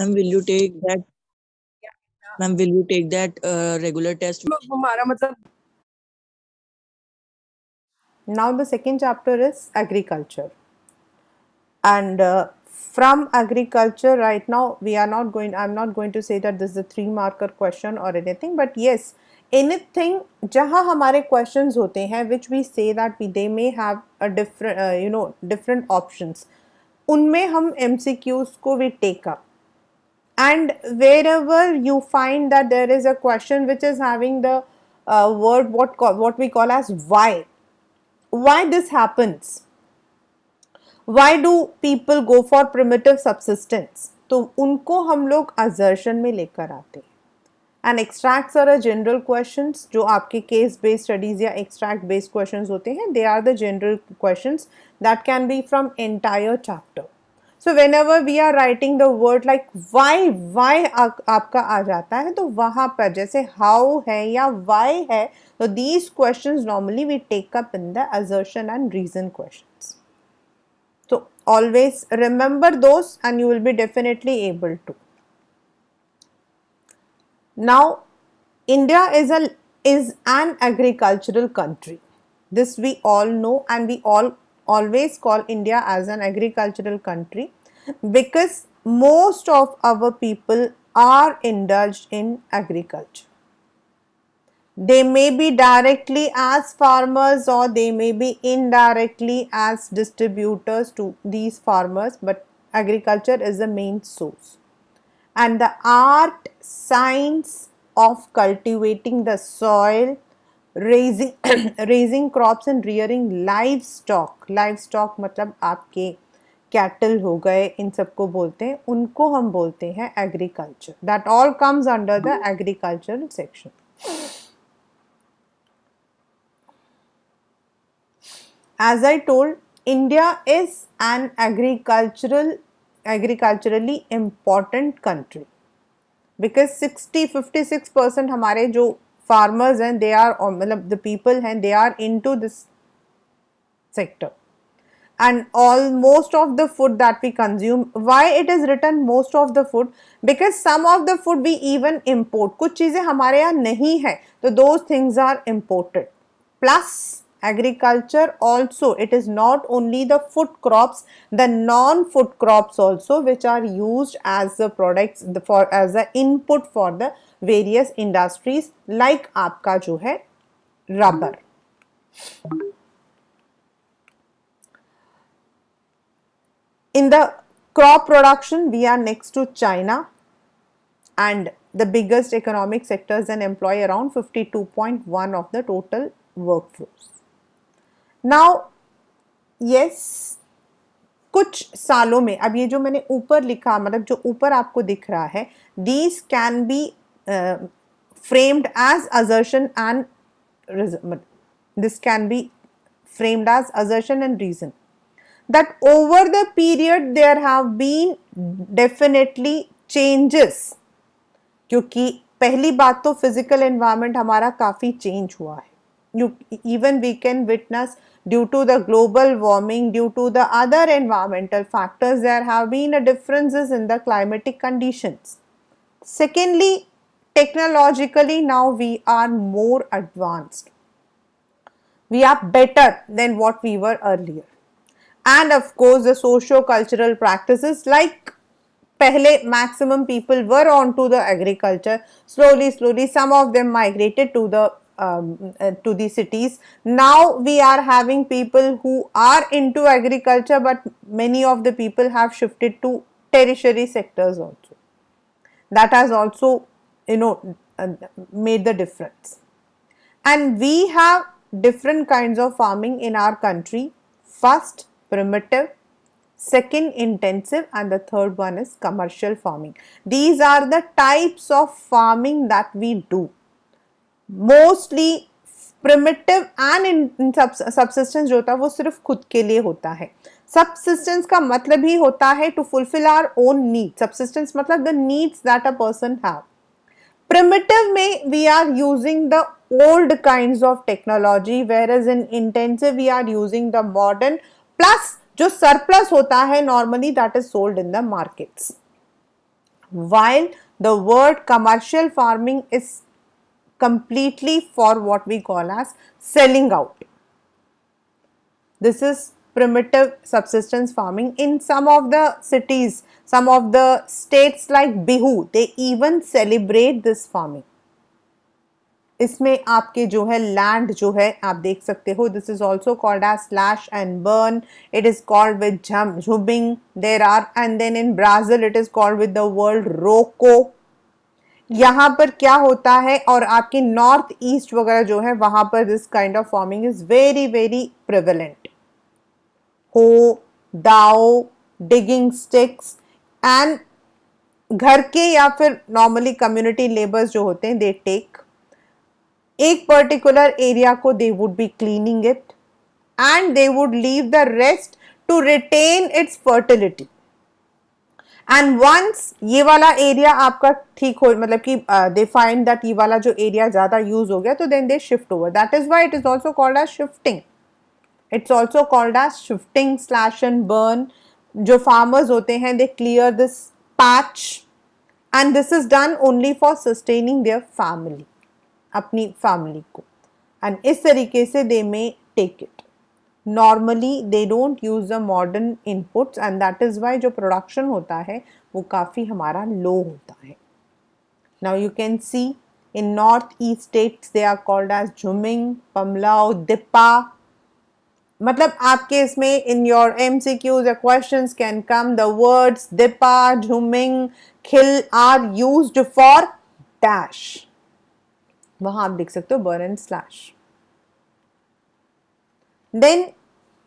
Ma'am will you take that ma'am will you take that regular test हमारा मतलब now the second chapter is agriculture and from agriculture right now we are not going I am not going to say that this is a three marker question और anything but yes anything जहाँ हमारे question होते हैं which we say that we they may have a different you know different option उनमें हम M C Qs को we take up and wherever you find that there is a question which is having the uh, word what what we call as why why this happens why do people go for primitive subsistence तो उनको हम लोग assertion में लेकर आते हैं and extracts are a general question जो आपके केस बेस्ड स्टडीज या एक्सट्रैक्ट बेस्ड क्वेश्चन होते हैं they are the general question that can be from entire chapter so whenever we are writing the word like Y Y आपका आ जाता है तो वहाँ पर जैसे हाउ है या वाई है तो these question normally we take up in the assertion and reason question तो always remember those and you will be definitely able to now india is a is an agricultural country this we all know and we all always call India as an agricultural country because most of our people are indulged in agriculture. They may be directly as farmers or they may be indirectly as distributors to these farmers but agriculture is the main source. And the art, science of cultivating the soil raising raising crops and rearing livestock livestock मतलब आपके cattle हो गए इन सबको बोलते हैं उनको हम बोलते हैं agriculture that all comes under the agricultural section as I told India is an agricultural agriculturally important country because sixty fifty six percent हमारे जो farmers and they are um, the people and they are into this sector and all most of the food that we consume why it is written most of the food because some of the food we even import kuch cheeze hamare yahan nahi hai so those things are imported plus agriculture also it is not only the food crops the non-food crops also which are used as the products for as the input for the various industries like आपका जो है rubber in the crop production we are next to China and the biggest economic sectors and employ around 52.1 of the total workforce. Now yes कुछ सालों में अब ये जो मैंने ऊपर लिखा मतलब जो ऊपर आपको दिख रहा है these can be framed as assertion and this can be framed as assertion and reason that over the period there have been definitely changes क्योंकि पहली बात तो फिजिकल एनवायरमेंट हमारा काफी चेंज हुआ है you even we can witness due to the global warming, due to the other environmental factors, there have been differences in the climatic conditions. Secondly, technologically now we are more advanced. We are better than what we were earlier. And of course, the socio-cultural practices like pehle maximum people were on to the agriculture. Slowly, slowly some of them migrated to the um, uh, to the cities. Now we are having people who are into agriculture but many of the people have shifted to tertiary sectors also. That has also you know uh, made the difference. And we have different kinds of farming in our country. First primitive, second intensive and the third one is commercial farming. These are the types of farming that we do. Mostly primitive and in subsistence जो होता है वो सिर्फ खुद के लिए होता है सबसिस्टेंस का मतलब ही होता है to fulfil our own need subsistence मतलब the needs that a person have primitive में we are using the old kind of technology where is in intensive we are using the modern plus जो surplus होता है normally that is sold in the markets while the word commercial farming is completely for what we call as selling out. This is primitive subsistence farming in some of the cities, some of the states like Bihu, they even celebrate this farming. इसमें आपके जो है land जो है आप देख सकते हो this is also called as slash and burn it is called with jhum jhumming there are and then in Brazil it is called with the world roca यहाँ पर क्या होता है और आपके नॉर्थ ईस्ट वगैरह जो है वहां पर this kind of farming is very very prevalent hoe dao digging sticks and घर के या फिर नॉर्मली कम्युनिटी लेबर्स जो होते हैं दे टेक एक पर्टिकुलर एरिया को they would be cleaning it and they would leave the rest to retain its fertility and once ये वाला एरिया आपका ठीक हो मतलब कि दे फाइंड दैट ये वाला जो एरिया ज़्यादा यूज हो गया तो then they shift over that is why it is also called as shifting it's also called as shifting slash and burn जो फार्मर्स होते हैं they clear this patch and this is done only for sustaining their family अपनी family को and इस तरीके से they may take it normally they don't use the modern inputs and that is why जो production होता है वो काफ़ी हमारा लो होता है now you can see north east states they are called as jhuming pamlao dipa मतलब आपके इसमें in your M C Qs or question can come the words dipa jhuming khil are use for dash वहां आप देख सकते हो burn slash then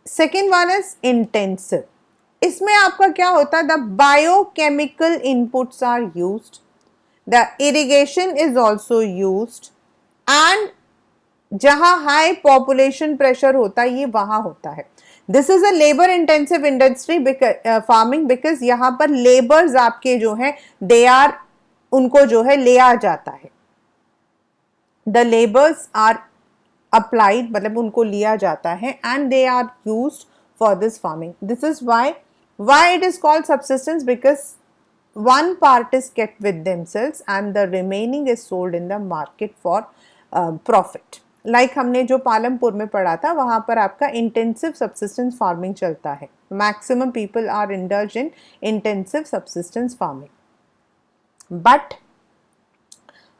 second one is intensive इसमें आपका क्या होता है the biochemical inputs are use the irrigation is also use and जहाँ हाई पॉपुलेशन प्रेशर होता है ये वहाँ होता है this is a labour intensive industry farming because यहाँ पर लेबर्स आपके जो हैं दे आर उनको जो है लिया जाता है द लेबर्स आर अप्लाइड मतलब उनको लिया जाता है and they are use for this farming this is why why it is called subsistence because one part is kept with themselves and the remaining is sold in the market for uh, like हमने जो पालमपुर में पढ़ा था वहाँ पर आपका intensive subsistence farming चलता है maximum people are indulge in intensive subsistence farming but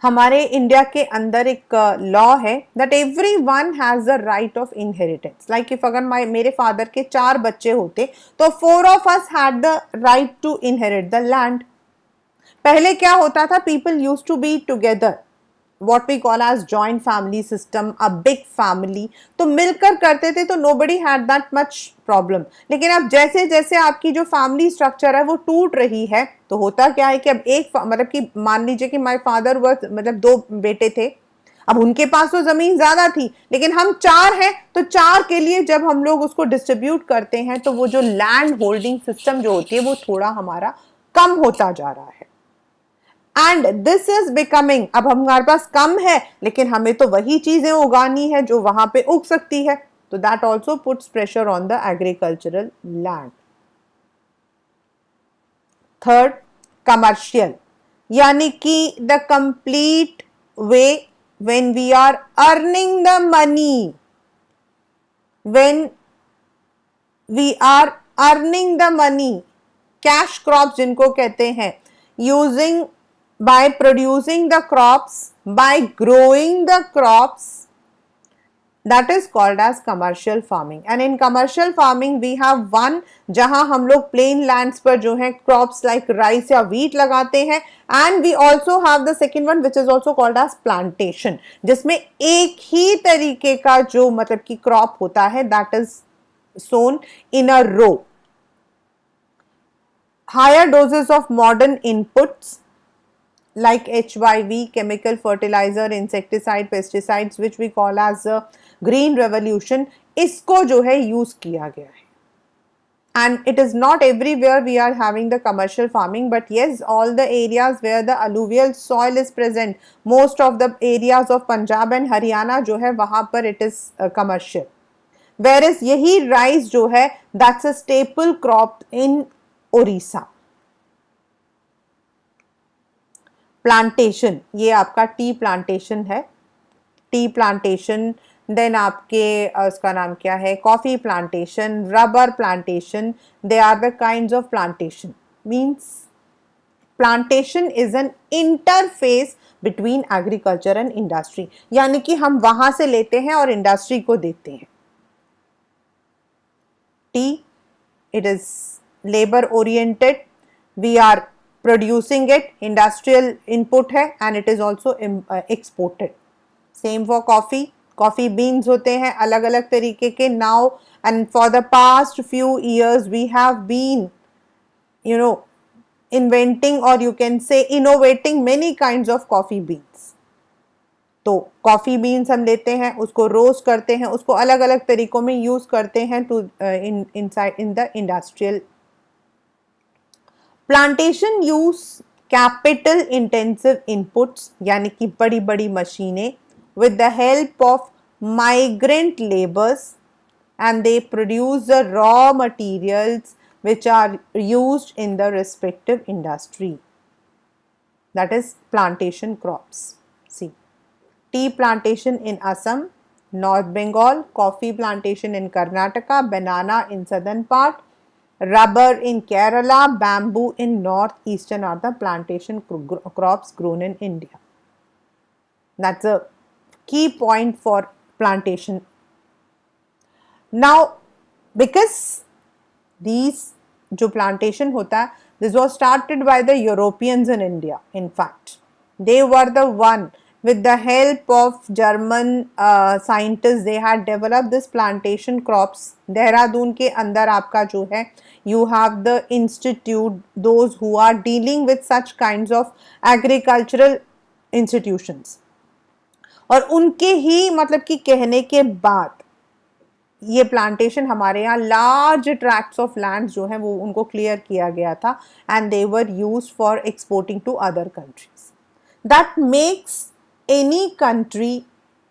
हमारे इंडिया के अंदर एक लॉ है that every one has the right of inheritance like if अगर माई मेरे फादर के चार बच्चे होते तो four of us had the right to inherit the land पहले क्या होता था people used to be together what we call as joint family system a big family तो मिलकर करते थे तो nobody had that much problem लेकिन अब जैसे जैसे आपकी जो फैमिली स्ट्रक्चर है वो टूट रही है तो होता क्या है कि अब एक मतलब कि मान लीजिए कि माई फादर व मतलब दो बेटे थे अब उनके पास तो ज़मीन ज़्यादा थी लेकिन हम चार हैं तो चार के लिए जब हम लोग उसको डिस्ट्रीब्यूट करते हैं तो वो जो लैंड होल्डिंग सिस्टम जो होती है वो थोड़ा हमारा कम होता जा रहा है एंड दिस इज बिकमिंग अब हमारे पास कम है लेकिन हमें तो वही चीजें उगानी है जो वहां पे उग सकती है तो that also puts pressure on the agricultural land third commercial यानी कि the complete way when we are earning the money when we are earning the money cash crop जिनको कहते हैं using by producing the crops, by growing the crops that is called as commercial farming and in commercial farming we have one जहां हम लोग plain lands पर जो है crops like rice या wheat लगाते हैं and we also have the second one which is also called as plantation जिसमें एक ही तरीके का जो मतलब कि crop होता है that is sown in a row higher doses of modern inputs like HYV, chemical fertilizer, insecticide, pesticides which we call as the green revolution इसको Jo hai use kiya gaya hai, and it is not everywhere we are having the commercial farming but yes all the areas where the alluvial soil is present most of the areas of Punjab and Haryana jo hai, वहाँ par it is uh, commercial whereas yehi rice jo hai, that's a staple crop in Orissa plantation ये आपका tea plantation है tea plantation then आपके उसका नाम क्या है coffee plantation rubber plantation they are the kind of plantation means plantation is an interface between agriculture and industry यानी कि हम वहां से लेते हैं और इंडस्ट्री को देते हैं tea it is labour oriented we are producing it industrial input hai and it is also exported same for coffee coffee beans hote hain alag alag tarike ke now and for the past few years we have been you know inventing or you can say innovating many kinds of coffee beans तो coffee beans हम लेते हैं उसको roast करते हैं उसको अलग अलग तरीक़ों में यूज़ करते हैं to in in the industrial Plantation use capital-intensive inputs, यानी कि बड़ी बड़ी मशीनें with the help migrant labors and they produce the raw materials which are used in the respective industry that is plantation crops see tea plantation in assam north bengal coffee plantation in karnataka banana in southern part rubber in Kerala, bamboo in northeastern are the plantation cro crops grown in India. That's a key point for plantation. Now, because these jo plantation hota, this was started by the Europeans in India in fact. They were the one with the help of German uh, scientists they had developed this plantation crops Dehradun के अंदर आपका जो है you have the institute those who are dealing with such kinds of agricultural institutions और उनके ही मतलब कि कहने के बाद ये प्लांटेशन हमारे यहाँ लार्ज ट्रैक्ट्स ऑफ लैंड जो हैं वो उनको क्लियर किया गया था and they were used for exporting to other countries that makes any country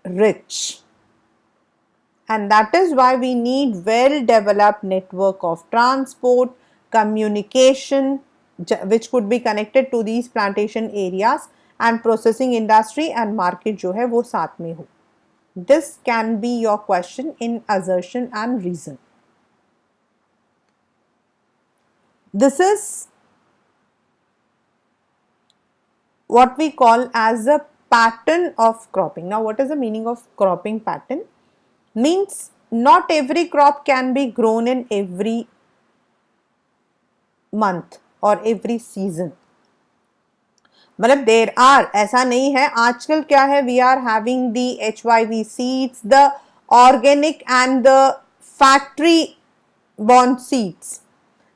rich and that is why we need well developed network of transport communication which could be connected to these plantation areas and processing industry and market जो है वो साथ में हो this can be your question in assertion and reason this is what we call as a pattern of cropping. Now, what is the meaning of cropping pattern? Means not every crop can be grown in every month or every season. There are, aisa nahi hai, aajkal kya hai, we are having the HYV seeds, the organic and the factory bond seeds.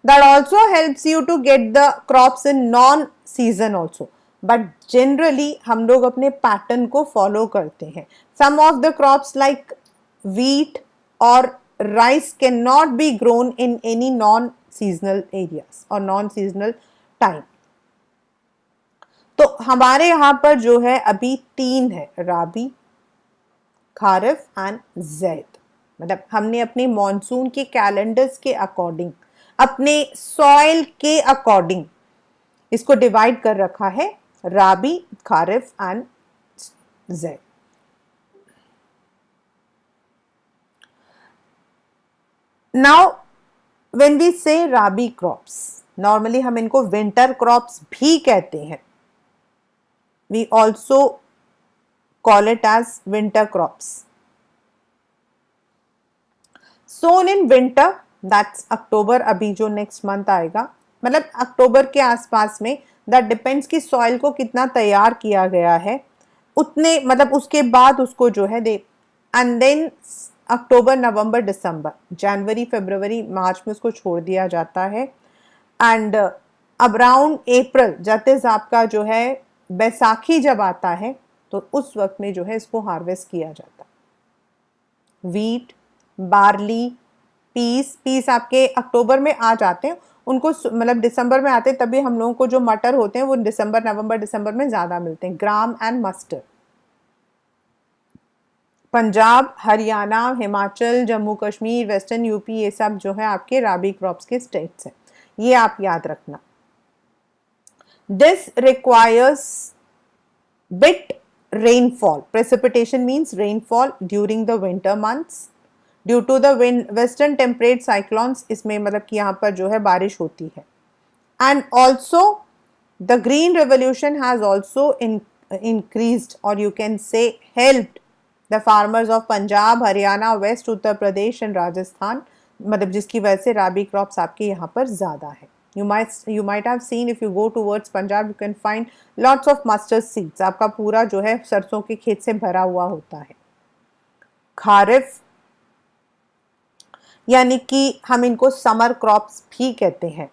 That also helps you to get the crops in non-season also. But generally हम लोग अपने pattern को follow करते हैं some of the crops like wheat और rice can not be grown in any non seasonal area और non seasonal time तो हमारे यहाँ पर जो है अभी तीन है राबी खारफ एंड जैद मतलब हमने अपने मॉनसून के कैलेंडर्स के अकॉर्डिंग अपने सॉइल के अकॉर्डिंग इसको डिवाइड कर रखा है Rabi, Karif, and Z. Now when we say Rabi crops, normally हम इनको winter crops भी कहते हैं We also call it as winter crops. Sown in winter, that's October, अभी जो next month आएगा मतलब अक्टूबर के आसपास में दैट डिपेंड्स कि सॉइल को कितना तैयार किया गया है उतने मतलब उसके बाद उसको जो है दे एंड देन अक्टूबर नवंबर दिसंबर जनवरी फरवरी मार्च में उसको छोड़ दिया जाता है एंड अब्राउंड अप्रैल जब आपका जो है बैसाखी जब आता है तो उस वक्त में जो है इसको हार्वेस्ट किया जाता वीट बार्ली पीस पीस आपके अक्टूबर में आ जाते हैं उनको मतलब दिसंबर में आते तभी हम लोगों को जो मटर होते हैं वो दिसंबर नवंबर दिसंबर में ज़्यादा मिलते हैं gram and mustard Punjab Haryana Himachal Jammu Kashmir western UP ये सब जो है आपके राबी क्रॉप्स के स्टेट्स हैं ये आप याद रखना this requires bit rainfall precipitation means rainfall during the winter months due to the western temperate cyclones इसमें मतलब कि यहाँ पर जो है बारिश होती है and also the green revolution has also increase और you can say help the farmers of Punjab Haryana west Uttar Pradesh and Rajasthan मतलब जिसकी वजह से राबी क्रॉप्स आपके यहाँ पर ज़्यादा है you might you might have seen if you go Punjab you can find lots of seeds आपका पूरा जो है सरसों के खेत से भरा हुआ होता है खारिफ यानी कि हम इनको समर क्रॉप्स भी कहते हैं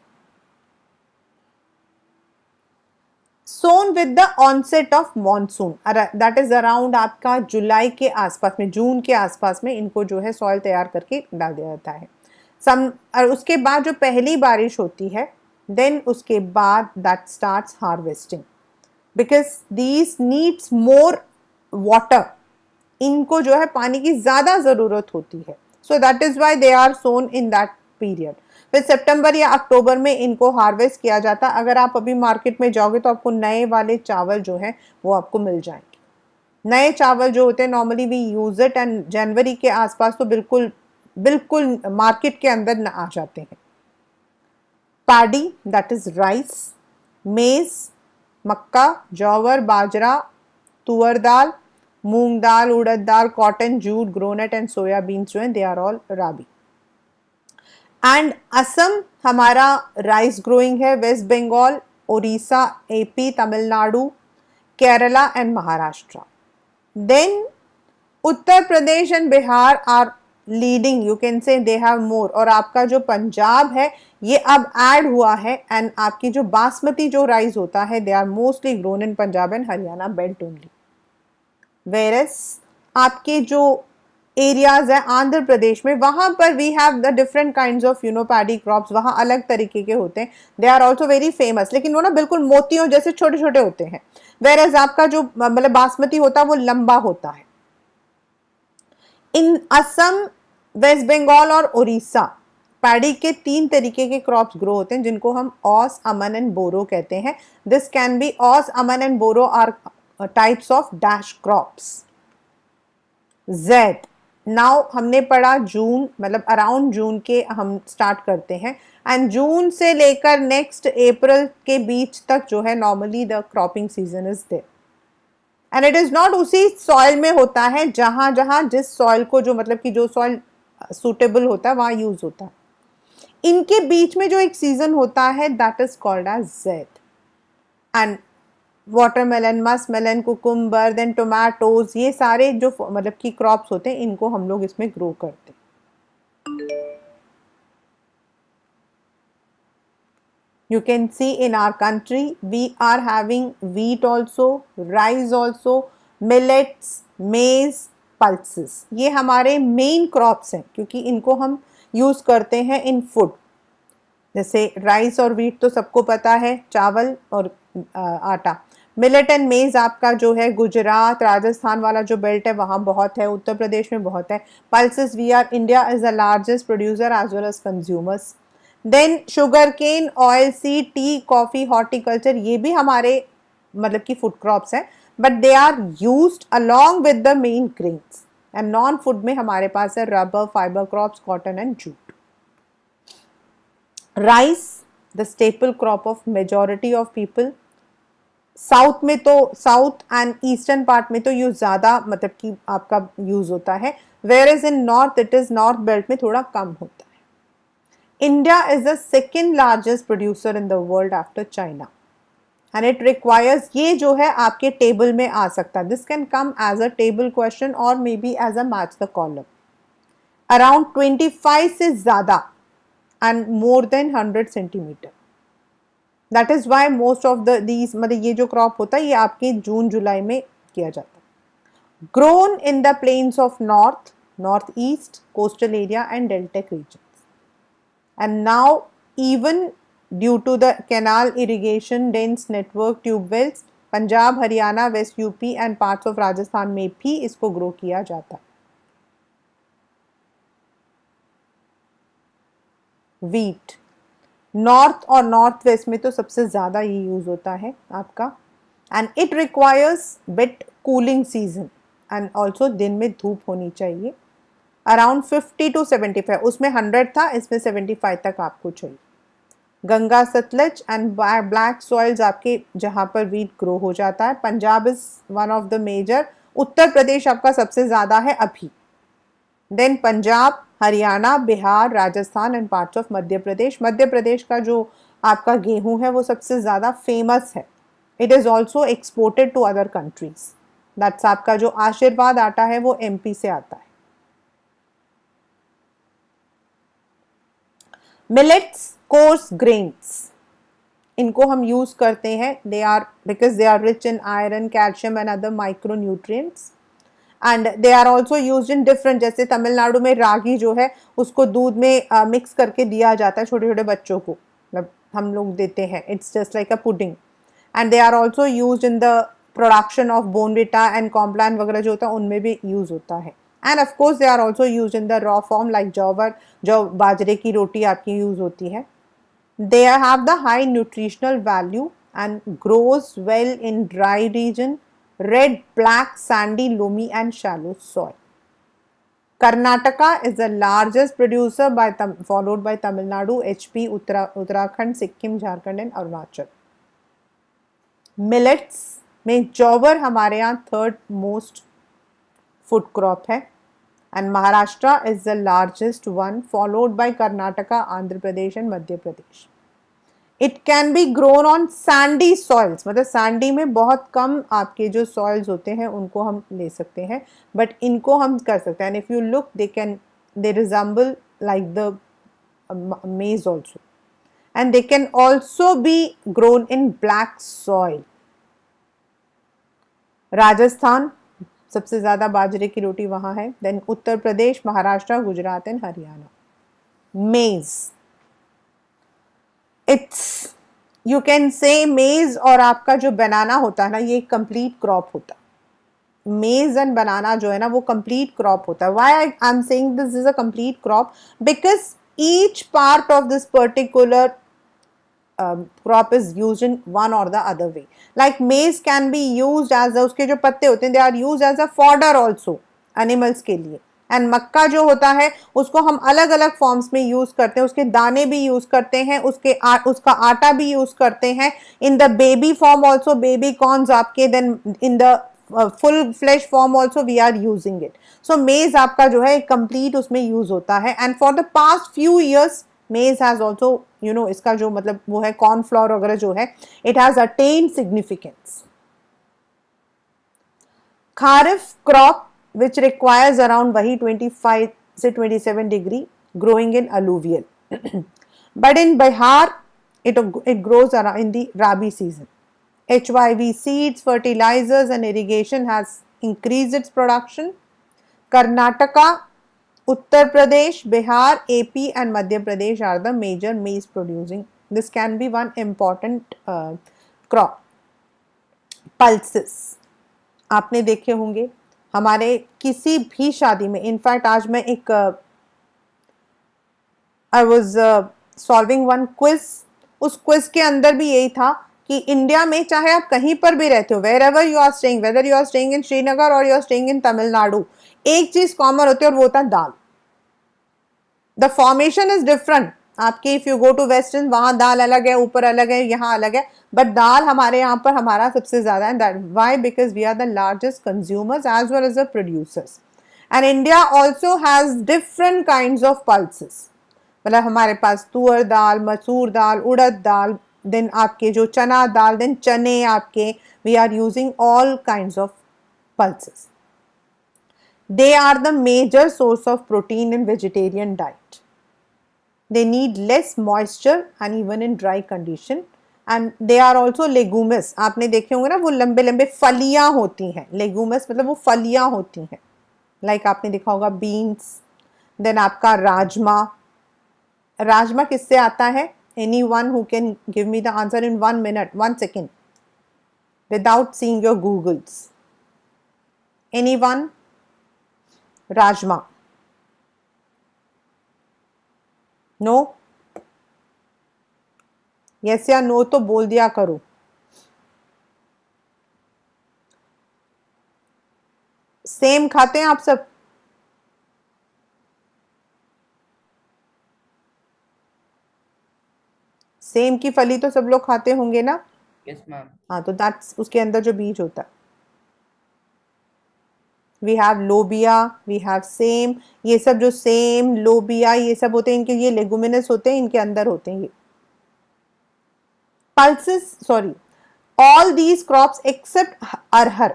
sown with the onset of monsoon that is around आपका जुलाई के आसपास में जून के आसपास में इनको जो है सॉइल तैयार करके डाल दिया जाता है सम और उसके बाद जो पहली बारिश होती है देन उसके बाद that start harvesting because these needs more water इनको जो है पानी की ज़्यादा ज़रूरत होती है so that is why they are sown in that period फिर सितंबर या अक्टूबर में इनको हार्वेस्ट किया जाता है अगर आप अभी मार्केट में जाओगे तो आपको नए वाले चावल जो हैं वो आपको मिल जाएंगे नए चावल जो होते हैं normally we use it and जनवरी के आसपास तो बिल्कुल बिल्कुल मार्केट के अंदर न आ जाते हैं पैडी दैट इज़ राइस मेज़ मक्का जौवर बाजरा तुअर दाल मूंग दाल उड़द दाल cotton jute groundnut and soybean जो है they are all rabi and Assam हमारा राइस ग्रोइंग है west Bengal Orissa AP Tamil Nadu Kerala and Maharashtra then Uttar Pradesh and Bihar are leading you can say they have more और आपका जो पंजाब है ये अब ऐड हुआ है एंड आपकी जो बासमती जो राइस होता है they are mostly grown in Punjab and Haryana belt only whereas आपके जो एरियाज है आंध्र प्रदेश में वहाँ पर we have the different kind of you know paddy crops वहाँ अलग तरीके के होते हैं they are also very famous लेकिन वो ना बिल्कुल मोतियों जैसे छोटे छोटे होते हैं वेर एज आपका जो मतलब बासमती होता है वो लंबा होता है इन असम वेस्ट बंगाल और उड़ीसा पैडी के तीन तरीके के क्रॉप्स ग्रो होते हैं जिनको हम ऑस अमन एंड बोरो कहते हैं this can be aus aman and boro are uh, types of dash crops. Z. now हमने पढ़ा जून मतलब अराउंड जून के हम स्टार्ट करते हैं एंड जून से लेकर नेक्स्ट अप्रैल के बीच तक जो है normally the cropping season is there and it is not उसी सॉइल में होता है जहाँ जहाँ जिस सॉइल को जो मतलब कि जो सॉइल सूटेबल uh, होता है वहाँ यूज़ होता है इनके बीच में जो एक सीज़न होता है that is called as zaid and watermelon melon cucumber then tomatoes ये सारे जो मतलब कि क्रॉप्स होते हैं इनको हम लोग इसमें ग्रो करते हैं you can see in our country we are having wheat also rice also millets maize pulses ये हमारे main crops हैं क्योंकि इनको हम use करते हैं in food जैसे राइस और वीट तो सबको पता है चावल और आटा मिलेट एंड मेज़ आपका जो है गुजरात राजस्थान वाला जो बेल्ट है वहाँ बहुत है उत्तर प्रदेश में बहुत है pulses we are India is the largest producer as well as consumers then sugar cane oilseed tea coffee horticulture ये भी हमारे मतलब कि फूड क्रॉप्स हैं but they are used along with the main grains and non food में हमारे पास है rubber fibre crops cotton and jute rice the staple crop of majority of people south में तो साउथ एंड ईस्टर्न पार्ट में तो use ज़्यादा मतलब कि आपका यूज़ होता है where is in north it is north belt में थोड़ा कम होता है India is the second largest producer in the world after China and it requires ये जो है आपके टेबल में आ सकता है this can come as a table question और maybe as a match the column around twenty five से ज़्यादा and more than hundred centimetre that is why most of these मतलब ये जो क्रॉप होता है ये आपके जून जुलाई में किया जाता है grown in the plains of north north east coastal area and deltaic region and now even due to the canal irrigation dense network tubewells Punjab Haryana west UP and parts of Rajasthan में भी इसको ग्रो किया जाता है वीट नॉर्थ और north west में तो सबसे ज़्यादा ये यूज़ होता है आपका and it requires bit cooling season and also दिन में धूप होनी चाहिए around fifty to seventy five उसमें हंड्रेड था इसमें सेवेंटी फाइव तक आपको चाहिए Ganga Sutlej and black soils आपके जहाँ पर वीट ग्रो हो जाता है Punjab is one of the major Uttar Pradesh आपका सबसे ज़्यादा है अभी then Punjab Haryana Bihar Rajasthan and parts of Madhya Pradesh Madhya Pradesh का जो आपका गेहूं है वो सबसे ज़्यादा फेमस है it is also exported to other countries that's आपका जो आशीर्वाद आटा है वो एमपी से आता है मिलेट्स कोर्स ग्रेन्स इनको हम यूज़ करते हैं they are because they are rich in iron calcium and other micro nutrients and they are also use in different जैसे तमिलनाडु में रागी जो है उसको दूध में मिक्स uh, करके दिया जाता है छोटे छोटे बच्चों को मतलब हम लोग देते हैं it's just like a pudding and they are also use in the production of Bournvita and Complan वगैरह जो होता है उनमें भी यूज़ होता है and of course they are also use in the raw form like jowar जो बाजरे की रोटी आपकी यूज़ होती है they have the high nutritional value and grows well in dry region red, black, sandy, loamy and shallow soil. Karnataka is the largest producer by followed by Tamil Nadu, HP, Uttara Uttarakhand, Sikkim, Jharkhand and Arunachal. Millets में जॉवर हमारे यहाँ third most food crop है and Maharashtra is the largest one followed by Karnataka Andhra Pradesh and Madhya Pradesh it can be grown on sandy soils मतलब sandy में बहुत कम आपके जो soils होते हैं उनको हम ले सकते हैं बट इनको हम कर सकते हैं and if you look they can they resemble like the maize also and they can also be grown in black soil Rajasthan सबसे ज़्यादा बाजरे की रोटी वहाँ है then Uttar Pradesh Maharashtra Gujarat and Haryana maize it's you can से मेज़ और आपका जो बनाना होता है ना ये कंप्लीट क्रॉप होता है मेज एंड बनाना जो है ना वो कंप्लीट क्रॉप होता है why I I am saying this is a complete crop because each part of this particular crop is used in one or the other way like maize can be used as a उसके जो पत्ते होते हैं they are used as a fodder also animals के लिए and मक्का जो होता है उसको हम अलग अलग फॉर्म्स में यूज़ करते हैं उसके दाने भी यूज़ करते हैं उसके आ, उसका आटा भी यूज़ करते हैं in the baby form also baby corns आपके then in the full flesh form also we are using it so maize आपका जो है कंप्लीट उसमें यूज होता है and for the past few years maize has also you know इसका जो मतलब वो है कॉर्नफ्लॉर वगैरह जो है it has attain significance kharif crop which requires around wahi 25 se 27 degree growing in alluvial but in Bihar it, it grows around in the Rabi season. HYV seeds, fertilizers and irrigation has increased its production. Karnataka, Uttar Pradesh, Bihar, AP and Madhya Pradesh are the major maize producing. This can be one important uh, crop. Pulses, आपने देखे होंगे हमारे किसी भी शादी में in fact आज मैं एक I was solving one quiz उस क्विज के अंदर भी यही था कि इंडिया में चाहे आप कहीं पर भी रहते हो wherever you are staying whether you are staying in Srinagar और you are staying in Tamil Nadu एक चीज कॉमन होती है और वो होता है दाल द फॉर्मेशन इज डिफरेंट आपकी if you go to western वहाँ दाल अलग है ऊपर अलग है यहाँ अलग है बट दाल हमारे यहाँ पर हमारा सबसे ज़्यादा है that why because we are the largest consumers as well as the producers and India also has different kind of pulses मतलब हमारे पास तुअर दाल मसूर दाल उड़द दाल देन आपके जो चना दाल देन चने आपके we are using all kind of pulses they are the major source of protein in vegetarian diet they need less moisture and even in dry condition and they are also legumes आपने देखे होंगे ना वो लंबे लंबे फलियाँ होती हैं लेगूमस मतलब वो फलियाँ होती हैं लाइक like आपने देखा होगा बीन्स देन आपका राजमा राजमा किससे आता है anyone who can give me the answer in one minute one second without seeing your Googles anyone rajma no yes या नो तो बोल दिया करो सेम खाते हैं आप सब सेम की फली तो सब लोग खाते होंगे ना यस yes, मैम हाँ तो दैट्स उसके अंदर जो बीज होता है we have lobia we have sem ये सब जो सेम लोबिया ये सब होते हैं इनके ये लेगुमिनस होते हैं इनके अंदर होते हैं ये pulses sorry all these crops except arhar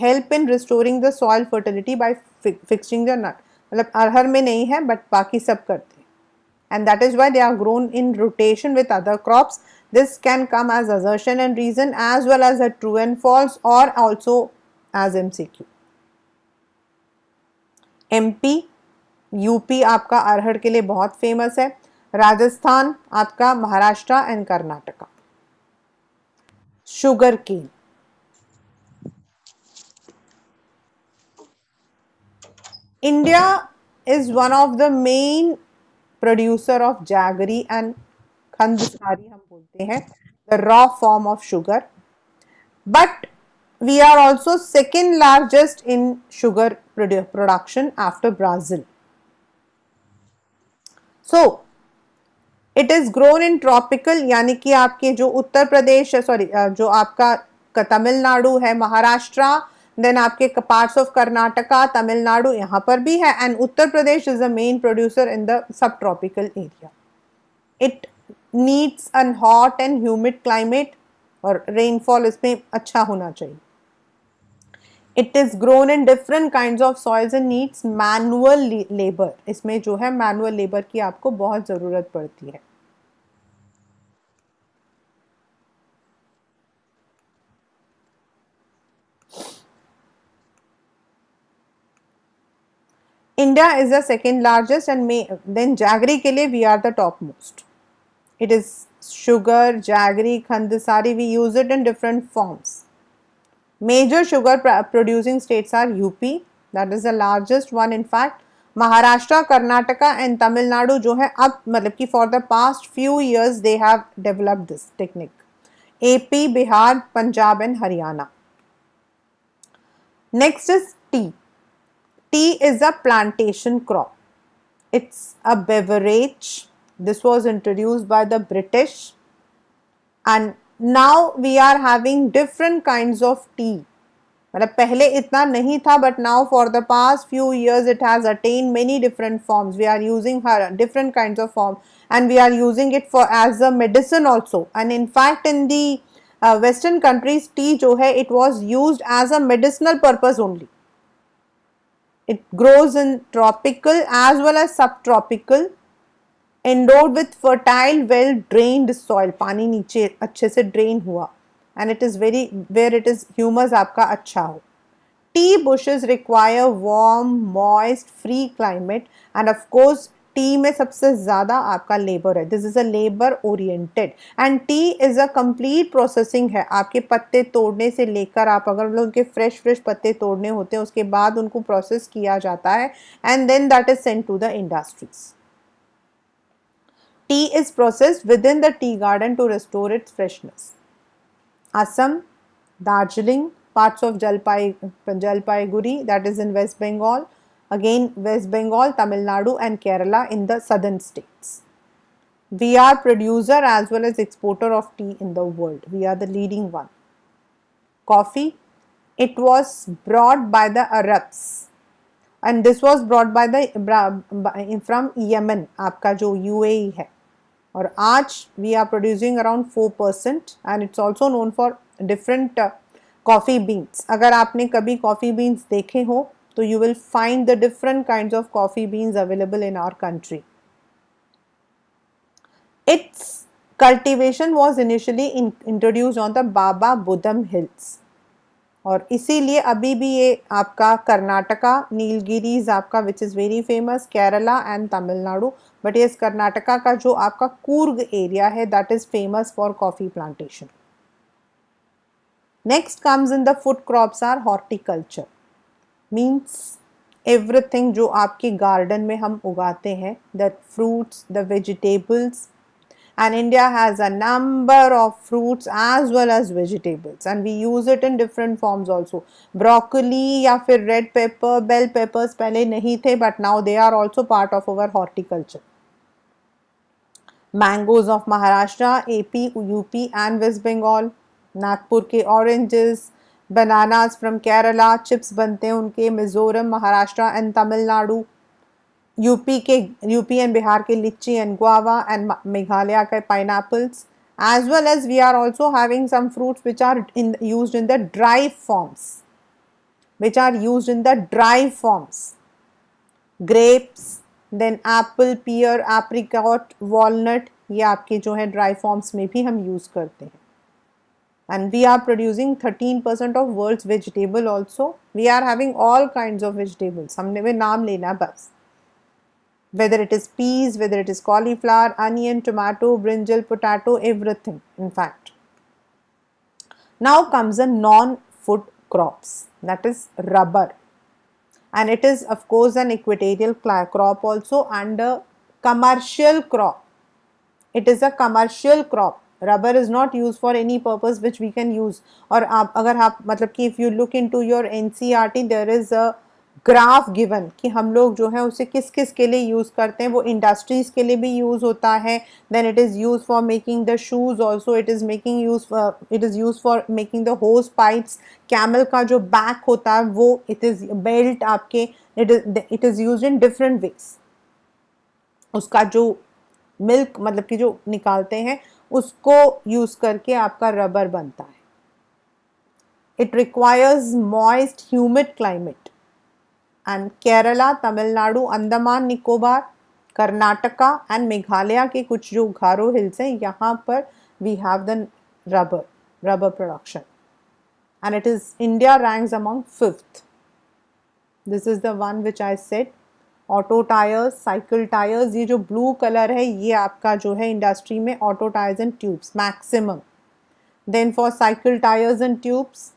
help in restoring the soil fertility by fixing the nut मतलब अरहर में नहीं है बट बाकी सब करते हैं and that is why they are grown in rotation with other crops this can come as assertion and reason as well as a true and false or also as MCQ. M P UP आपका अरहड़ के लिए बहुत famous है राजस्थान आपका Maharashtra and Karnataka sugar cane India is one of the main producer of jaggery and khandsari हम बोलते हैं the raw form of sugar but we are also second largest in sugar production after Brazil. So, it is grown in tropical यानी कि आपके जो उत्तर प्रदेश है sorry जो आपका तमिलनाडु है महाराष्ट्र देन आपके पार्ट्स ऑफ कर्नाटका तमिलनाडु यहाँ पर भी है and Uttar Pradesh is a main producer in the subtropical area it needs an hot and humid climate और रेनफॉल इसमें अच्छा होना चाहिए it is grown in different kind of soils and needs manual labour इसमें जो है मैनुअल लेबर की आपको बहुत जरूरत पड़ती है India is the second largest and may then jaggery के लिए we are the top most it is sugar jaggery sorry we use it in different forms Major sugar producing states are UP, that is the largest one in fact. Maharashtra, Karnataka and Tamil Nadu जो है अब मतलब कि for the past few years they have developed this technique. AP, Bihar, Punjab and Haryana. Next is tea. Tea is a plantation crop. It's a beverage. This was introduced by the British and now we are having different kinds of tea मतलब पहले इतना नहीं था but now for the past few years it has attained many different forms we are using different kinds of form and we are using it for as a medicine also and in fact in the uh, western countries tea jo hai was used as a medicinal purpose only it grows in tropical as well as subtropical endowed with fertile well drained soil पानी नीचे अच्छे से drain हुआ and it is very where it is humus आपका अच्छा हो tea bushes require warm moist free climate and of course tea में सबसे ज़्यादा आपका लेबर है this is a labour oriented and tea is a complete processing है आपके पत्ते तोड़ने से लेकर आप अगर लोग के फ्रेश फ्रेश पत्ते तोड़ने होते हैं उसके बाद उनको प्रोसेस किया जाता है and then that is sent to the industries tea is processed within the tea garden to restore its freshness. Assam, Darjeeling, parts of Jalpai, Jalpaiguri that is in West Bengal, again West Bengal, Tamil Nadu and Kerala in the southern states. We are producer as well as exporter of tea in the world. We are the leading one. Coffee, it was brought by the Arabs and this was brought by the from Yemen, आपका जो UAE और आज we are producing around four percent and it's also known for different coffee beans अगर आपने कभी coffee beans देखे हो तो you will find the different kind of coffee beans available in our country its cultivation was initially introduce on the Baba Budan hills और इसीलिए अभी भी ये आपका कर्नाटका नीलगिरीज आपका which is very famous Kerala and Tamil Nadu but ये कर्नाटका का जो आपका कूर्ग एरिया है that is famous for coffee plantation next comes in the food crops are horticulture means everything जो आपके गार्डन में हम उगाते हैं the fruits the vegetables and India has a number of fruits as well as vegetables and we use it in different forms also. Broccoli ya fir red pepper, bell peppers pehle nahi the but now they are also part of our horticulture. Mangoes of Maharashtra, AP, UP and West Bengal, nagpur ke oranges, bananas from Kerala, chips bante hain unke mizoram maharashtra and tamil nadu UP के UP and Bihar के litchi and guava and Meghalaya के pineapples as well as we are also having some fruits which are in use in the dry forms which are use in the dry forms grapes then apple pear apricot walnut ये आपके जो है dry forms में भी हम use करते हैं and we are producing thirteen percent of world vegetable also we are having all kind of vegetables हमने वे नाम लेना बस whether it is peas, whether it is cauliflower, onion, tomato, brinjal, potato, everything in fact. Now comes a non-food crops that is rubber and it is of course an equatorial crop also and a commercial crop. It is a commercial crop. Rubber is not used for any purpose which we can use or आप uh, agar आप if you look into your NCRT there is a graph given कि हम लोग जो है उसे किस किस के लिए यूज़ करते हैं वो इंडस्ट्रीज़ के लिए भी यूज़ होता है then it is use for making the shoes also it is making use it is use for making the hose pipes camel का जो बैक होता है वो इट इज़ बेल्ट आपके it is it is use in different ways उसका जो milk मतलब कि जो निकालते हैं उसको यूज़ करके आपका रबर बनता है it requires moist humid climate and Kerala Tamil Nadu Andaman Nicobar Karnataka and Meghalaya के कुछ जो घारो हिल्स हैं यहाँ पर we have the rubber rubber production and it is India ranks among fifth this is the one which I set auto tyres cycle tyres ये जो blue colour है ये आपका जो है इंडस्ट्री में auto tyres and tubes maximum then for cycle tyres and tubes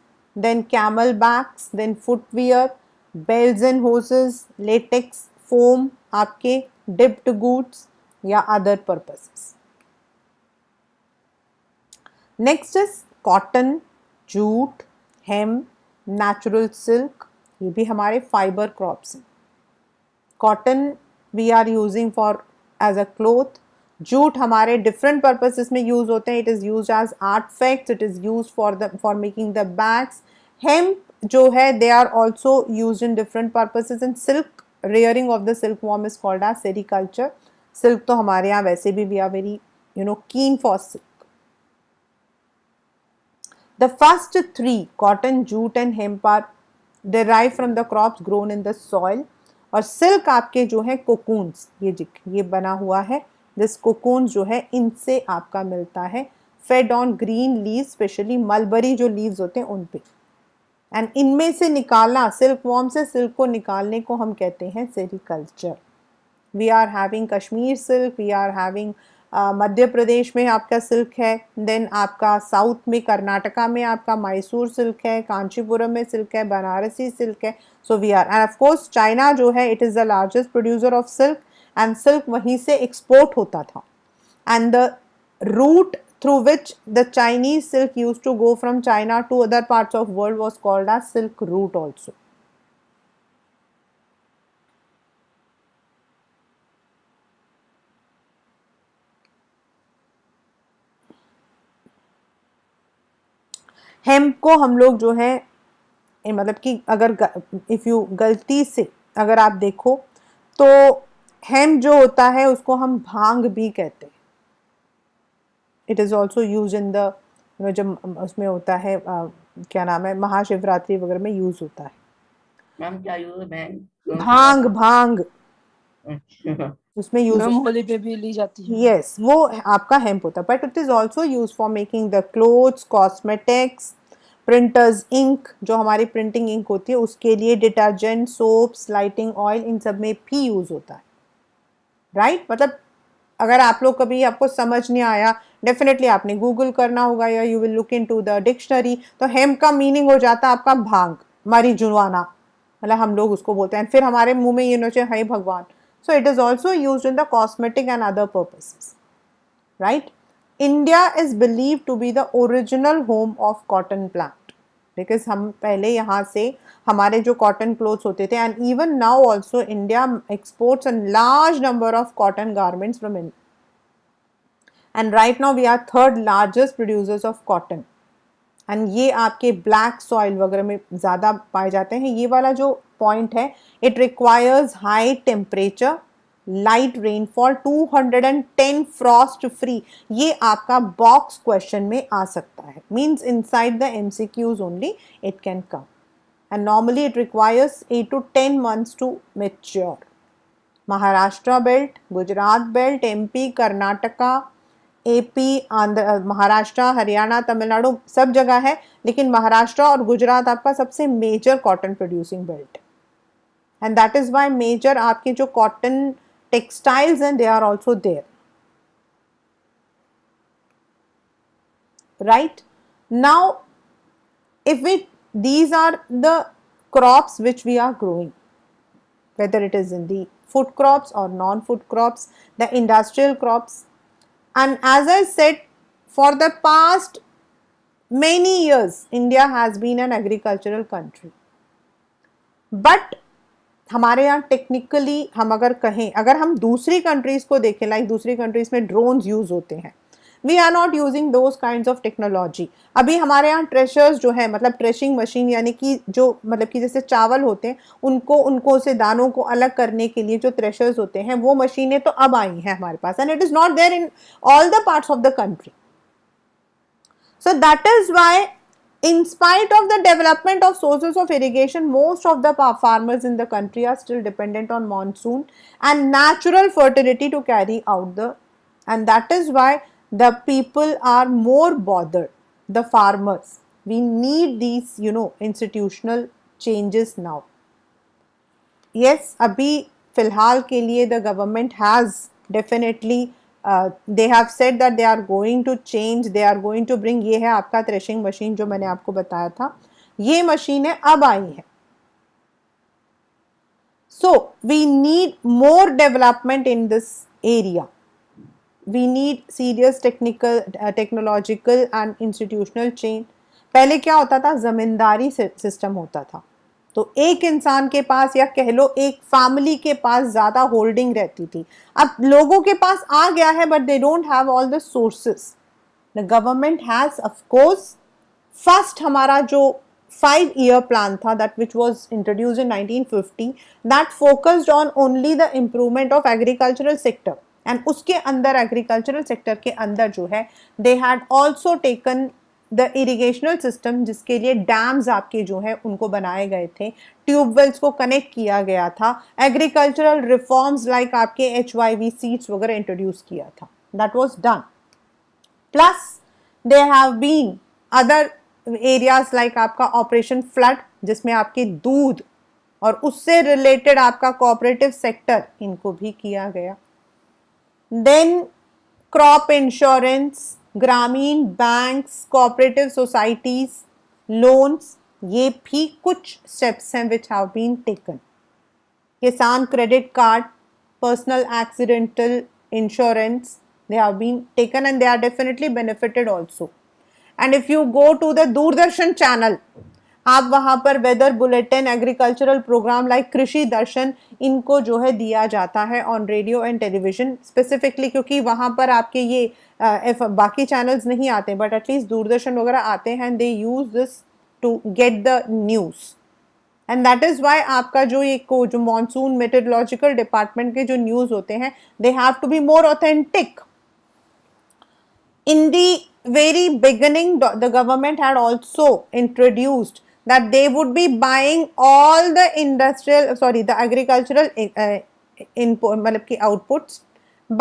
then camel bags then footwear belts and hoses latex foam आपके dipped goods या other purposes next is cotton jute hemp natural silk ये भी हमारे fibre crops हैं cotton we are using for as a cloth jute हमारे different purposes में use होते हैं it is use as artefacts it is use for the for making the bags hemp जो है they are also use in different purposes in silk rearing of the silk worm is called ah sericulture silk तो हमारे यहाँ वैसे भी we are very you know keen for silk the first three cotton jute and hemp are derived from the crops grown in the soil. और silk आपके जो है cocoons ये ये बना हुआ है दिस कोकून जो है इनसे आपका मिलता है fed on green leave specially mulberry जो लीव्स होते हैं उन पे एंड इनमें से निकालना सिल्क वॉर्म से सिल्क को निकालने को हम कहते हैं sericulture we are having Kashmir silk we are having Madhya Pradesh में आपका सिल्क है देन आपका साउथ में कर्नाटका में आपका मैसूर सिल्क है कांचीपुरम में सिल्क है बनारसी सिल्क है so we are and of course China जो है it is the largest producer of silk and silk वहीं से एक्सपोर्ट होता था and the route through which the Chinese silk used to go from China to other parts of world was called as silk route also. Hemp को हम लोग जो है मतलब कि अगर इफ़ यू गलती से अगर आप देखो तो हेम्प जो होता है उसको हम भांग भी कहते हैं it is also use in the you know जब उसमें होता है आ, क्या नाम है महाशिवरात्रि वगैरह में यूज होता है मैम क्या यूज है भांग भांग, अच्छा। उसमें यूज होली पे भी ली जाती है यस yes, वो आपका हेम्प होता है but it is also use for making the clothes cosmetics printers ink जो हमारी प्रिंटिंग इंक होती है उसके लिए डिटर्जेंट सोप्स लाइटिंग ऑयल इन सब में भी यूज होता है राइट right? मतलब अगर आप लोग कभी आपको समझ नहीं आया डेफिनेटली आपने गूगल करना होगा या you will look into the dictionary तो हेम का मीनिंग हो जाता है आपका भांग मारी जुड़वाना मतलब हम लोग उसको बोलते हैं फिर हमारे मुंह में ये नोचे हे भगवान so it is also use in the cosmetic and other purposes right India is believe to be the original home of cotton plant because हम पहले यहाँ से हमारे जो कॉटन क्लोथ्स होते थे and even now also India exports and large number of cotton garments from and right now we are third largest producers of cotton and ये आपके ब्लैक सॉइल वगैरह में ज़्यादा पाए जाते हैं ये वाला जो पॉइंट है it requires high temperature light rainfall 210 frost free ये आपका बॉक्स क्वेश्चन में आ सकता है means inside the MCQs only it can come and normally it requires eight to ten months to mature Maharashtra belt Gujarat belt MP Karnataka AP Andhra Maharashtra Haryana Tamil Nadu सब जगह है लेकिन महाराष्ट्र और गुजरात आपका सबसे major cotton producing belt and that is why major आपके जो cotton textiles and they are also there. Right. Now, if it these are the crops which we are growing, whether it is in the food crops or non-food crops, the industrial crops. And as I said, for the past many years, India has been an agricultural country. But हमारे यहाँ technically हम अगर कहें अगर हम दूसरी countries को देखें लाइक दूसरी कंट्रीज़ में ड्रोन्स यूज़ होते हैं we are not using those kind of technology अभी हमारे यहाँ ट्रेशर्स जो है मतलब ट्रेशिंग मशीन यानी कि जो मतलब कि जैसे चावल होते हैं उनको उनको से दानों को अलग करने के लिए जो ट्रेशर्स होते हैं वो मशीनें तो अब आई हैं हमारे पास and it is not there in all the parts of the country so that is why In spite of the development of sources of irrigation, most of the farmers in the country are still dependent on monsoon and natural fertility to carry out the and that is why the people are more bothered, the farmers. We need these, you know, institutional changes now. Yes, abhi फिलहाल के लिए government has definitely definitely they have set that they are going to change they are going to bring ये है आपका threshing machine जो मैंने आपको बताया था ये मशीनें अब आई हैं so we need more development in this area we need serious technical technological and institutional change पहले क्या होता था जमींदारी सिस्टम होता था तो एक इंसान के पास या कह लो एक फैमिली के पास ज़्यादा होल्डिंग रहती थी अब लोगों के पास आ गया है but they don't have all the sources the government has of course first हमारा जो फाइव ईयर प्लान था that which was introduce in 1950 that focused on only the improvement of agricultural sector and उसके अंदर agricultural sector के अंदर जो है they had also taken the irrigational system जिसके लिए डैम्स आपके जो हैं उनको बनाए गए थे ट्यूबवेल्स को कनेक्ट किया गया था एग्रीकल्चरल रिफॉर्म्स लाइक आपके एच वाई वी सीड्स वगैरह इंट्रोड्यूस किया था that was done plus they have been other areas like आपका ऑपरेशन फ्लड जिसमें आपके दूध और उससे रिलेटेड आपका कोऑपरेटिव सेक्टर इनको भी किया गया देन क्रॉप इंश्योरेंस ग्रामीण बैंक्स कोऑपरेटिव सोसाइटीज लोन्स ये भी कुछ स्टेप्स हैं which have been taken Kisan credit card personal accidental insurance they have been taken and they are definitely benefited also and if you go to the Doordarshan channel आप वहाँ पर weather bulletin agricultural programme like Krishi Darshan इनको जो है दिया जाता है on radio and television specifically क्योंकि वहाँ पर आपके ये एफ बाकी चैनल्स नहीं आते बट एटलीस्ट दूरदर्शन वगैरह आते हैं they use this to get the news and that is why आपका जो ये को जो मानसून मेटेरोलॉजिकल डिपार्टमेंट के जो न्यूज़ होते हैं they have to be more authentic in the very beginning the government had also introduced that they would be buying all the industrial sorry the agricultural uh, input मतलब कि outputs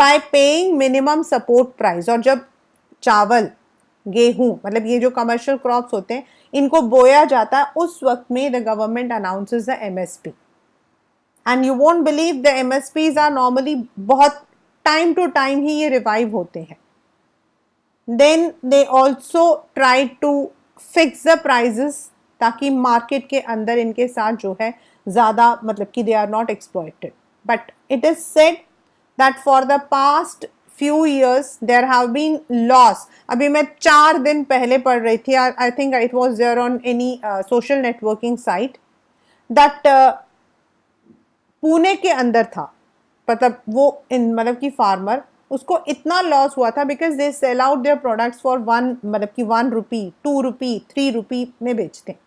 by paying minimum support price और जब चावल गेहूँ मतलब ये जो commercial crops होते हैं इनको बोया जाता है उस वक्त में the government announces the MSP and you won't believe the MSPs are normally बहुत टाइम टू टाइम ही ये रिवाइव होते हैं then they also try to fix the prices ताकि मार्केट के अंदर इनके साथ जो है ज़्यादा मतलब कि they are not exploited but it is said that for the past few years there have been loss अभी मैं चार दिन पहले पढ़ रही थी I think it was there on any social networking site that Pune के अंदर था मतलब वो इन मतलब कि फार्मर उसको इतना लॉस हुआ था because they sell out their products for one मतलब कि one rupee two rupee three rupee में बेचते हैं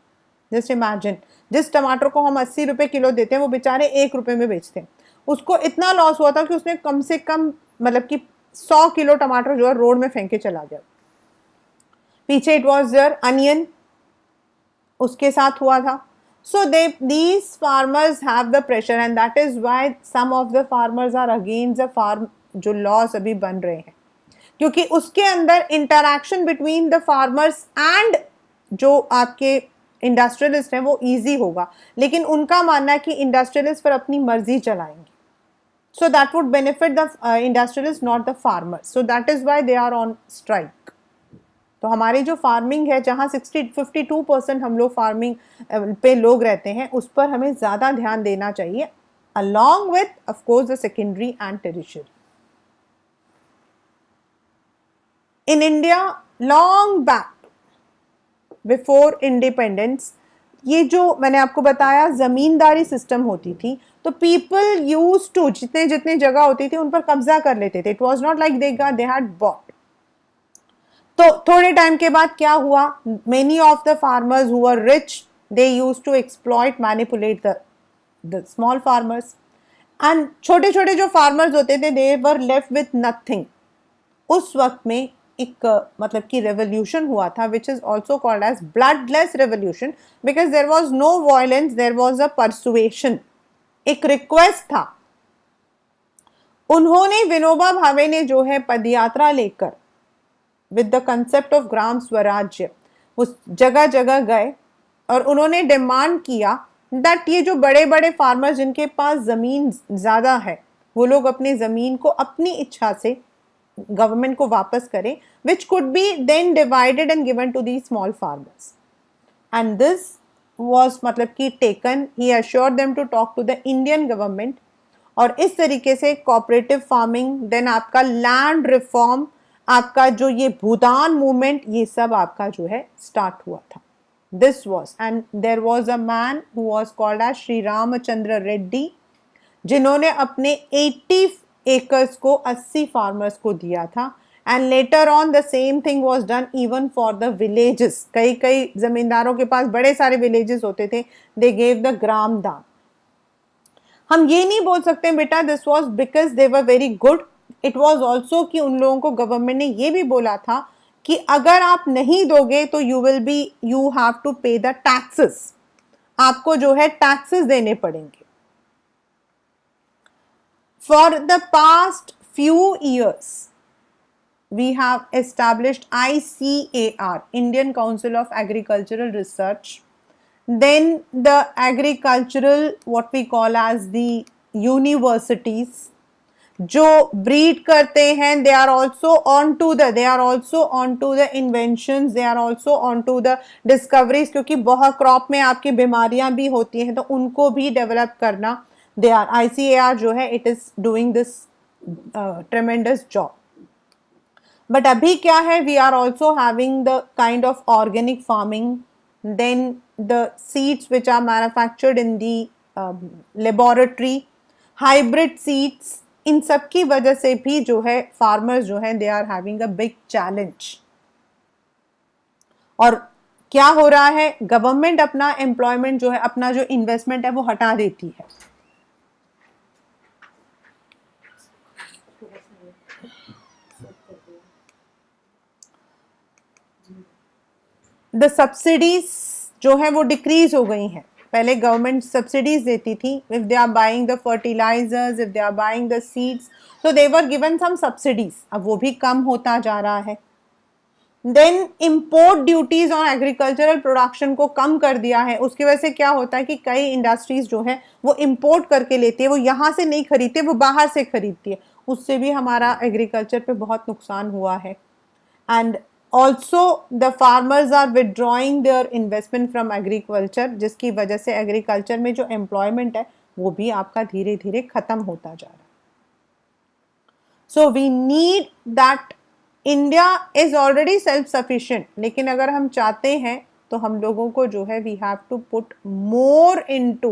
जस्ट इमेजिन जिस टमाटर को हम अस्सी रुपये किलो देते हैं वो बेचारे एक रुपये में बेचते हैं उसको इतना लॉस हुआ था कि उसने कम से कम मतलब कि सौ किलो टमाटर जो है रोड में फेंके चला गया पीछे इट वॉज देयर अनियन उसके साथ हुआ था so they these farmers have the pressure and that is why some of the farmers are against the farm जो लॉस अभी बन रहे हैं क्योंकि उसके अंदर interaction between the farmers and जो आपके इंडस्ट्रियलिस्ट हैं वो इजी होगा लेकिन उनका मानना है कि इंडस्ट्रियलिस्ट पर अपनी मर्जी चलाएंगे so that would benefit the industrialist not the the so that is why they are on strike तो हमारी जो फार्मिंग है जहाँ सिक्सटी फिफ्टी टू परसेंट हम लोग फार्मिंग uh, पे लोग रहते हैं उस पर हमें ज़्यादा ध्यान देना चाहिए along with of course the secondary and tertiary in India long back before independence ये जो मैंने आपको बताया ज़मींदारी सिस्टम होती थी तो पीपल यूज टू जितने जितने जगह होती थी उन पर कब्जा कर लेते थे it was not like they they had bought तो थोड़े टाइम के बाद क्या हुआ many of the farmers who are rich they use to exploit manipulate the the small farmers and छोटे छोटे जो फार्मर्स होते थे they were left with nothing उस वक्त में एक मतलब कि रेवोल्यूशन हुआ था which is also called as bloodless revolution because there was no violence there was a persuasion एक रिक्वेस्ट था उन्होंने विनोबा भावे ने जो है पदयात्रा लेकर with the concept of Gram Swarajya उस जगह जगह गए और उन्होंने डिमांड किया दैट ये जो बड़े बड़े फार्मर जिनके पास ज़मीन ज़्यादा है वो लोग अपनी ज़मीन को अपनी इच्छा से गवर्नमेंट को वापस करें which could be then divided and given to the small farmers and this was मतलब कि taken he assure them to talk to the Indian government और इस तरीके से कॉपरेटिव फार्मिंग देन आपका लैंड रिफॉर्म आपका जो ये भूदान मूवमेंट ये सब आपका जो है स्टार्ट हुआ था this was and there was a man who was called as Shri Ramachandra Reddy जिन्होंने अपने एकर्स को 80 फार्मर्स को दिया था and later on the same thing was done even for the villages कई कई जमींदारों के पास बड़े सारे विलेजेस होते थे दे गेव द ग्राम दान हम ये नहीं बोल सकते बेटा this was because they were very good it was also कि उन लोगों को गवर्नमेंट ने ये भी बोला था कि अगर आप नहीं दोगे तो you will be you have to pay the taxes आपको जो है टैक्सेस देने पड़ेंगे For the past few years, we have established ICAR, Indian Council of Agricultural Research. Then the agricultural, what we call as the universities, जो breed करते हैं they are also on to the they are also on to the invention they are also on to the discoveries क्योंकि बहुत crop में आपकी बीमारियां भी होती हैं तो उनको भी डेवलप करना दे आर आई जो है it is doing this tremendous job but अभी क्या है we are also having the kind of organic farming then the seeds which are manufactured in the laboratory hybrid seeds in सब की वजह से भी जो है फार्मर्स जो है they are having a big challenge और क्या हो रहा है गवर्नमेंट अपना एम्प्लॉयमेंट जो है अपना जो इन्वेस्टमेंट है वो हटा देती है द सब्सिडीज जो है वो डिक्रीज हो गई हैं पहले गवर्नमेंट सब्सिडीज देती थी if they are buying the fertilisers if they are buying the seeds तो देवर गिवन सम सब्सिडीज अब वो भी कम होता जा रहा है then import duties on agricultural production को कम कर दिया है उसकी वजह से क्या होता है कि कई इंडस्ट्रीज़ जो है वो इम्पोर्ट करके लेती है वो यहाँ से नहीं खरीदते वो बाहर से खरीदती है उससे भी हमारा एग्रीकल्चर पे बहुत नुकसान हुआ है and also the farmers are withdrawing their investment from agriculture जिसकी वजह से एग्रीकल्चर में जो एम्प्लॉयमेंट है वो भी आपका धीरे धीरे ख़त्म होता जा रहा है so we need that India is already self sufficient लेकिन अगर हम चाहते हैं तो हम लोगों को जो है we have to put more into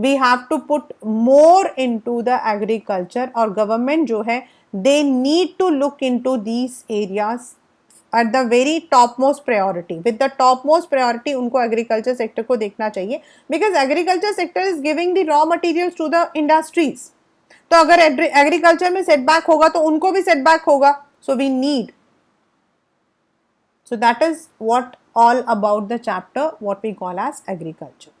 we have to put more into the agriculture और गवर्नमेंट जो है they need to look into these areas at the very top most priority with the top most priority उनको agriculture sector को देखना चाहिए because agriculture sector is giving the raw material to the industries तो अगर agriculture में setback होगा तो उनको भी सेटबैक होगा so we need so that is what all about the chapter what we call as agriculture